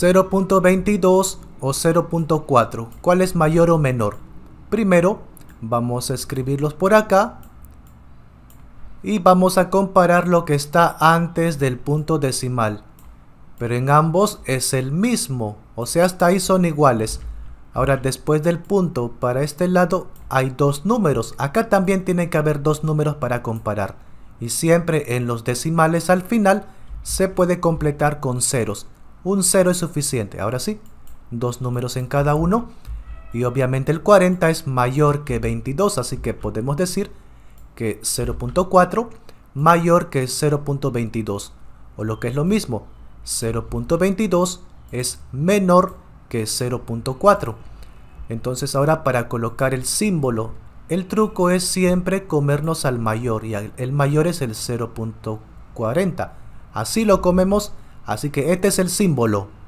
0.22 o 0.4, cuál es mayor o menor. Primero, vamos a escribirlos por acá y vamos a comparar lo que está antes del punto decimal. Pero en ambos es el mismo, o sea, hasta ahí son iguales. Ahora, después del punto, para este lado hay dos números. Acá también tiene que haber dos números para comparar. Y siempre en los decimales al final se puede completar con ceros. Un 0 es suficiente. Ahora sí, dos números en cada uno. Y obviamente el 40 es mayor que 22, así que podemos decir que 0.4 mayor que 0.22. O lo que es lo mismo, 0.22 es menor que 0.4. Entonces ahora para colocar el símbolo, el truco es siempre comernos al mayor y el mayor es el 0.40. Así lo comemos Así que este es el símbolo